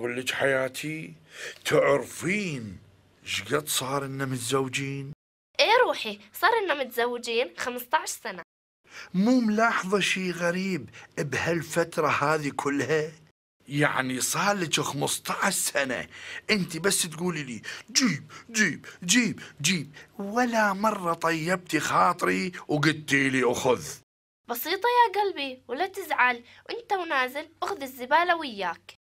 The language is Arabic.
أقول لك حياتي تعرفين شقد صار لنا متزوجين؟ إيه روحي صار لنا متزوجين 15 سنة مو ملاحظة شي غريب بهالفترة هذه كلها؟ يعني صار لك 15 سنة انت بس تقولي لي جيب جيب جيب جيب ولا مرة طيبتي خاطري وقلتي لي اخذ بسيطة يا قلبي ولا تزعل وانت ونازل اخذ الزبالة وياك